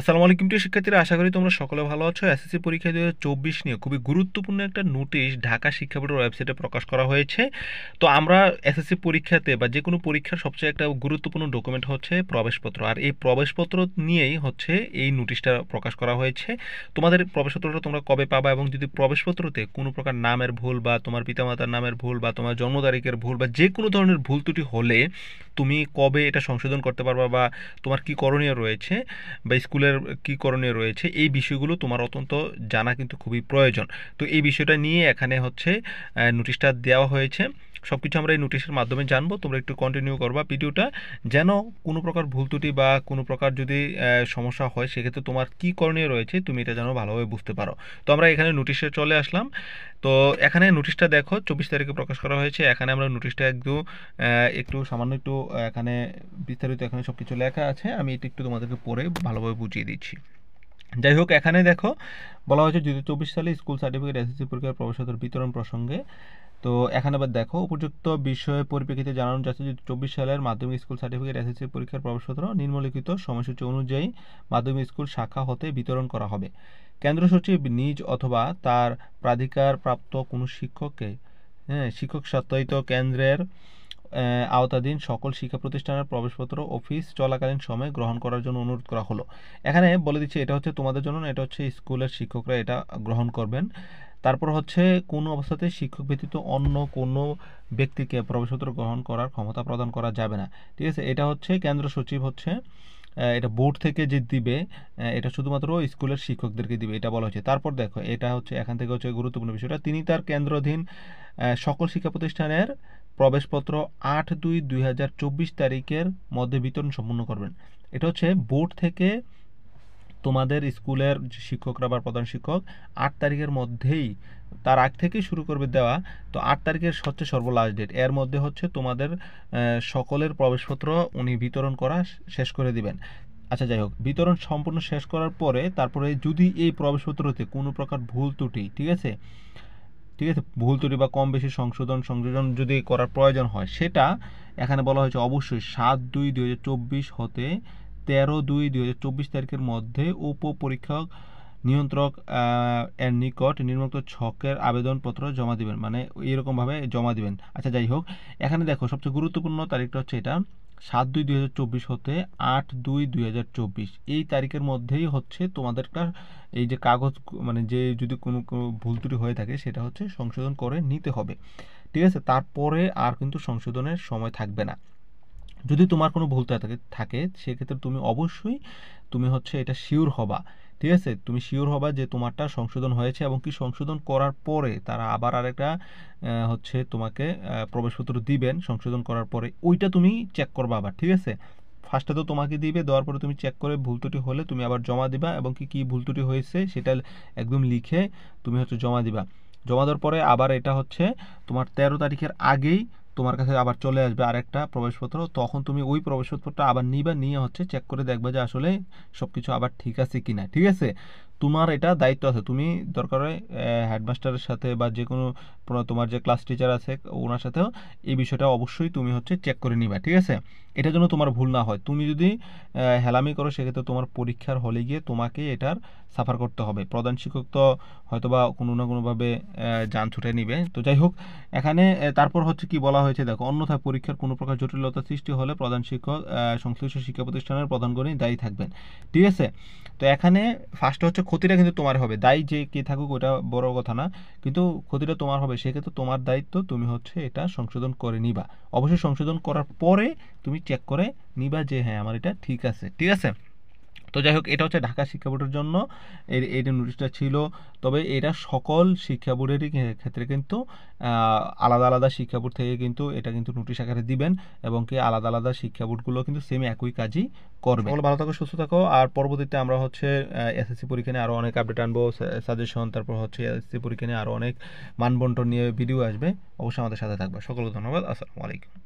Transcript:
আসসালামু আলাইকুম প্রিয় শিক্ষার্থীরা আশা করি তোমরা সকলে ভালো আছো এসএসসি পরীক্ষা দু চব্বিশ নিয়ে খুবই গুরুত্বপূর্ণ একটা নোটিশ ঢাকা শিক্ষা বোর্ডের ওয়েবসাইটে প্রকাশ করা হয়েছে তো আমরা এসএসসি পরীক্ষাতে বা যে কোনো পরীক্ষার সবচেয়ে একটা গুরুত্বপূর্ণ ডকুমেন্ট হচ্ছে প্রবেশপত্র আর এই প্রবেশপত্র নিয়েই হচ্ছে এই নোটিশটা প্রকাশ করা হয়েছে তোমাদের প্রবেশপত্রটা তোমরা কবে পাবা এবং যদি প্রবেশপত্রতে কোনো প্রকার নামের ভুল বা তোমার পিতামাতার নামের ভুল বা তোমার জন্ম তারিখের ভুল বা যে কোনো ধরনের ভুল ত্রুটি হলে তুমি কবে এটা সংশোধন করতে পারবা বা তোমার কি করণীয় রয়েছে বা স্কুল স্কুলের কি করণীয় রয়েছে এই বিষয়গুলো তোমার অত্যন্ত জানা কিন্তু খুবই প্রয়োজন তো এই বিষয়টা নিয়ে এখানে হচ্ছে নোটিশটা দেওয়া হয়েছে সব কিছু আমরা এই নোটিশের মাধ্যমে জানবো তোমরা একটু কন্টিনিউ করবা ভিডিওটা যেন কোনো প্রকার ভুল ত্রুটি বা কোনো প্রকার যদি সমস্যা হয় সেক্ষেত্রে তোমার কি করণীয় রয়েছে তুমি এটা যেন ভালোভাবে বুঝতে পারো তো আমরা এখানে নোটিশে চলে আসলাম তো এখানে নোটিশটা দেখো চব্বিশ তারিখে প্রকাশ করা হয়েছে এখানে আমরা নোটিশটা একদম একটু সামান্য একটু এখানে বিস্তারিত এখানে সব কিছু লেখা আছে আমি এটা একটু তোমাদেরকে পড়ে ভালোভাবে বুঝিয়ে দিচ্ছি যাই হোক এখানে দেখো বলা হয়েছে যদি চব্বিশ সালে স্কুল সার্টিফিকেট এসএসসি পরীক্ষার প্রবেশ বিতরণ প্রসঙ্গে তো এখানে আবার দেখো উপযুক্ত বিষয়ে পরিপ্রেক্ষিতে জানানো যাচ্ছে যে চব্বিশ সালের মাধ্যমিক স্কুল সার্টিফিকেট এসএসসি পরীক্ষার প্রবেশপত্র নিম্নলিখিত সময়সূচি অনুযায়ী মাধ্যমিক স্কুল শাখা হতে বিতরণ করা হবে কেন্দ্র সচিব নিজ অথবা তার প্রাধিকার প্রাপ্ত কোনো শিক্ষককে হ্যাঁ শিক্ষক সত্যায়িত কেন্দ্রের আওতাধীন সকল শিক্ষা প্রতিষ্ঠানের প্রবেশপত্র অফিস চলাকালীন সময়ে গ্রহণ করার জন্য অনুরোধ করা হলো এখানে বলে দিচ্ছি এটা হচ্ছে তোমাদের জন্য এটা হচ্ছে স্কুলের শিক্ষকরা এটা গ্রহণ করবেন তারপর হচ্ছে কোনো অবস্থাতে শিক্ষক ব্যতীত অন্য কোনো ব্যক্তিকে প্রবেশপত্র গ্রহণ করার ক্ষমতা প্রদান করা যাবে না ঠিক আছে এটা হচ্ছে কেন্দ্র সচিব হচ্ছে এটা বোর্ড থেকে যে দিবে এটা শুধুমাত্র স্কুলের শিক্ষকদেরকে দিবে এটা বলা হয়েছে তারপর দেখো এটা হচ্ছে এখান থেকে হচ্ছে গুরুত্বপূর্ণ বিষয়টা তিনি তার কেন্দ্রাধীন সকল শিক্ষা প্রতিষ্ঠানের প্রবেশপত্র আট দুই দুই তারিখের মধ্যে বিতরণ সম্পন্ন করবেন এটা হচ্ছে বোর্ড থেকে তোমাদের স্কুলের শিক্ষকরা বা প্রধান শিক্ষক আট তারিখের মধ্যেই তার আগ থেকেই শুরু করবে দেওয়া তো আট তারিখের হচ্ছে সর্বলাস্ট ডেট এর মধ্যে হচ্ছে তোমাদের সকলের প্রবেশপত্র উনি বিতরণ করা শেষ করে দিবেন আচ্ছা যাই হোক বিতরণ সম্পূর্ণ শেষ করার পরে তারপরে যদি এই প্রবেশপত্রতে কোনো প্রকার ভুল ত্রুটি ঠিক আছে ঠিক আছে ভুল ত্রুটি বা কম বেশি সংশোধন সংযোজন যদি করার প্রয়োজন হয় সেটা এখানে বলা হয়েছে অবশ্যই সাত দুই দুই হতে তেরো দুই দুই হাজার চব্বিশ তারিখের মধ্যে পরীক্ষক নিয়ন্ত্রক এর নিকট নির্মুক্ত ছকের আবেদনপত্র জমা দিবেন মানে এরকমভাবে জমা দিবেন আচ্ছা যাই হোক এখানে দেখো সবচেয়ে গুরুত্বপূর্ণ তারিখটা হচ্ছে এটা সাত দুই দুই হাজার চব্বিশ হতে আট দুই দুই হাজার চব্বিশ এই তারিখের মধ্যেই হচ্ছে তোমাদেরটা এই যে কাগজ মানে যে যদি কোনো ভুল ত্রুটি হয়ে থাকে সেটা হচ্ছে সংশোধন করে নিতে হবে ঠিক আছে তারপরে আর কিন্তু সংশোধনের সময় থাকবে না যদি তোমার কোনো ভুল থাকে থাকে সেক্ষেত্রে তুমি অবশ্যই তুমি হচ্ছে এটা শিওর হবা ঠিক আছে তুমি শিওর হবা যে তোমারটা সংশোধন হয়েছে এবং কি সংশোধন করার পরে তারা আবার আরেকটা হচ্ছে তোমাকে প্রবেশপত্র দিবেন সংশোধন করার পরে ওইটা তুমি চেক করবা আবার ঠিক আছে ফার্স্টে তো তোমাকে দিবে দেওয়ার পরে তুমি চেক করে ভুল ত্রুটি হলে তুমি আবার জমা দিবা এবং কি কী ভুল ত্রুটি হয়েছে সেটা একদম লিখে তুমি হচ্ছে জমা দিবা জমা দেওয়ার পরে আবার এটা হচ্ছে তোমার তেরো তারিখের আগেই তোমার কাছে আবার চলে আসবে আরেকটা প্রবেশপত্র তখন তুমি ওই প্রবেশপত্রটা আবার নিবা নিয়ে হচ্ছে চেক করে দেখবে যে আসলে সব কিছু আবার ঠিক আছে কি না ঠিক আছে তোমার এটা দায়িত্ব আছে তুমি দরকার হয় হেডমাস্টারের সাথে বা যে কোনো তোমার যে ক্লাস টিচার আছে ওনার সাথেও এই বিষয়টা অবশ্যই তুমি হচ্ছে চেক করে নিবে ঠিক আছে এটা যেন তোমার ভুল না হয় তুমি যদি হেলামি করো সেক্ষেত্রে তোমার পরীক্ষার হলে গিয়ে তোমাকে এটার সাফার করতে হবে প্রধান শিক্ষক তো হয়তো বা কোনো না কোনোভাবে যান ছুটে নিবে তো যাই হোক এখানে তারপর হচ্ছে কি বলা হয়েছে দেখো অন্যথায় পরীক্ষার কোনো প্রকার জটিলতা সৃষ্টি হলে প্রধান শিক্ষক সংশ্লিষ্ট শিক্ষা প্রতিষ্ঠানের প্রধানগণই দায়ী থাকবেন ঠিক আছে তো এখানে ফার্স্ট হচ্ছে ক্ষতিটা কিন্তু তোমার হবে দায়ী যে কে থাকুক ওটা বড় কথা না কিন্তু ক্ষতিটা তোমার হবে সেক্ষেত্রে তোমার দায়িত্ব তুমি হচ্ছে এটা সংশোধন করে নিবা অবশ্যই সংশোধন করার পরে তুমি চেক করে নিবা যে হ্যাঁ আমার এটা ঠিক আছে ঠিক আছে তো যাই হোক এটা হচ্ছে ঢাকা শিক্ষা বোর্ডের জন্য এর এই যে নোটিশটা ছিল তবে এটা সকল শিক্ষা বোর্ডেরই ক্ষেত্রে কিন্তু আলাদা আলাদা শিক্ষা বোর্ড থেকে কিন্তু এটা কিন্তু নোটিশ আকারে দিবেন এবং কি আলাদা আলাদা শিক্ষা বোর্ডগুলো কিন্তু সেম একই কাজই করবে সকল ভালো থাকো সুস্থ থাকো আর পরবর্তীতে আমরা হচ্ছে এসএসসি পরীক্ষা নিয়ে আরও অনেক আপডেট আনবো সাজেশন তারপর হচ্ছে এসএসসি পরীক্ষা নিয়ে আরও অনেক মানবন্টন নিয়ে ভিডিও আসবে অবশ্যই আমাদের সাথে থাকবে সকলকে ধন্যবাদ আসসালামু আলাইকুম